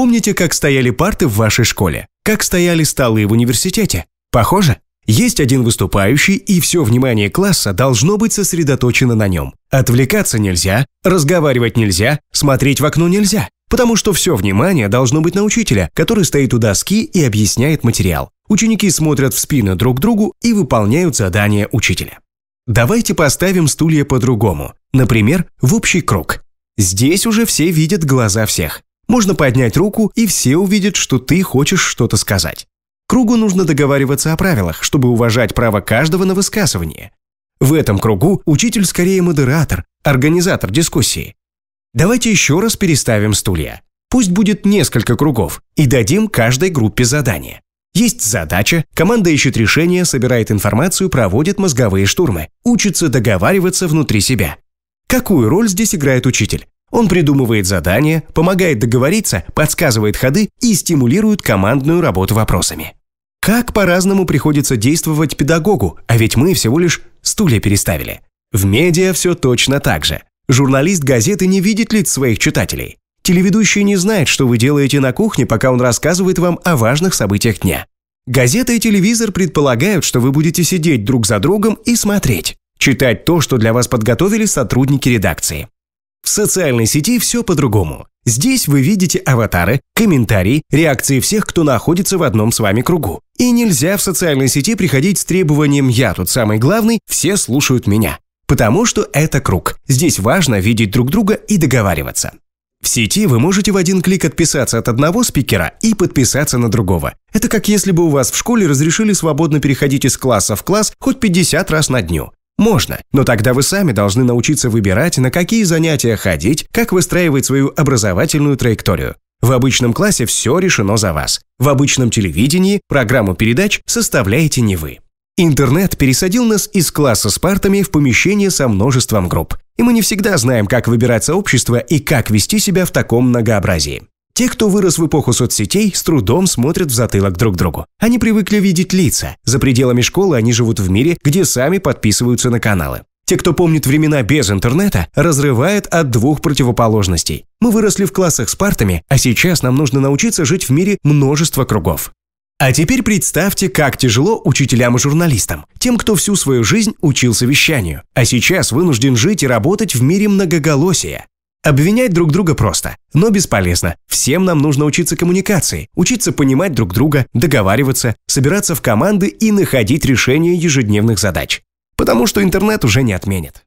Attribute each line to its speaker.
Speaker 1: Помните, как стояли парты в вашей школе, как стояли столы в университете. Похоже? Есть один выступающий, и все внимание класса должно быть сосредоточено на нем. Отвлекаться нельзя, разговаривать нельзя, смотреть в окно нельзя, потому что все внимание должно быть на учителя, который стоит у доски и объясняет материал. Ученики смотрят в спину друг другу и выполняют задания учителя. Давайте поставим стулья по-другому, например, в общий круг. Здесь уже все видят глаза всех. Можно поднять руку, и все увидят, что ты хочешь что-то сказать. Кругу нужно договариваться о правилах, чтобы уважать право каждого на высказывание. В этом кругу учитель скорее модератор, организатор дискуссии. Давайте еще раз переставим стулья. Пусть будет несколько кругов и дадим каждой группе задание. Есть задача, команда ищет решение, собирает информацию, проводит мозговые штурмы, учится договариваться внутри себя. Какую роль здесь играет учитель? Он придумывает задания, помогает договориться, подсказывает ходы и стимулирует командную работу вопросами. Как по-разному приходится действовать педагогу, а ведь мы всего лишь стулья переставили. В медиа все точно так же. Журналист газеты не видит лиц своих читателей. Телеведущий не знает, что вы делаете на кухне, пока он рассказывает вам о важных событиях дня. Газета и телевизор предполагают, что вы будете сидеть друг за другом и смотреть. Читать то, что для вас подготовили сотрудники редакции. В социальной сети все по-другому. Здесь вы видите аватары, комментарии, реакции всех, кто находится в одном с вами кругу. И нельзя в социальной сети приходить с требованием «я тут самый главный, все слушают меня». Потому что это круг. Здесь важно видеть друг друга и договариваться. В сети вы можете в один клик отписаться от одного спикера и подписаться на другого. Это как если бы у вас в школе разрешили свободно переходить из класса в класс хоть 50 раз на дню. Можно, но тогда вы сами должны научиться выбирать, на какие занятия ходить, как выстраивать свою образовательную траекторию. В обычном классе все решено за вас. В обычном телевидении программу передач составляете не вы. Интернет пересадил нас из класса с партами в помещение со множеством групп. И мы не всегда знаем, как выбирать сообщество и как вести себя в таком многообразии. Те, кто вырос в эпоху соцсетей, с трудом смотрят в затылок друг другу. Они привыкли видеть лица. За пределами школы они живут в мире, где сами подписываются на каналы. Те, кто помнит времена без интернета, разрывает от двух противоположностей. Мы выросли в классах с партами, а сейчас нам нужно научиться жить в мире множества кругов. А теперь представьте, как тяжело учителям и журналистам, тем, кто всю свою жизнь учился вещанию, а сейчас вынужден жить и работать в мире многоголосия. Обвинять друг друга просто, но бесполезно. Всем нам нужно учиться коммуникации, учиться понимать друг друга, договариваться, собираться в команды и находить решения ежедневных задач. Потому что интернет уже не отменит.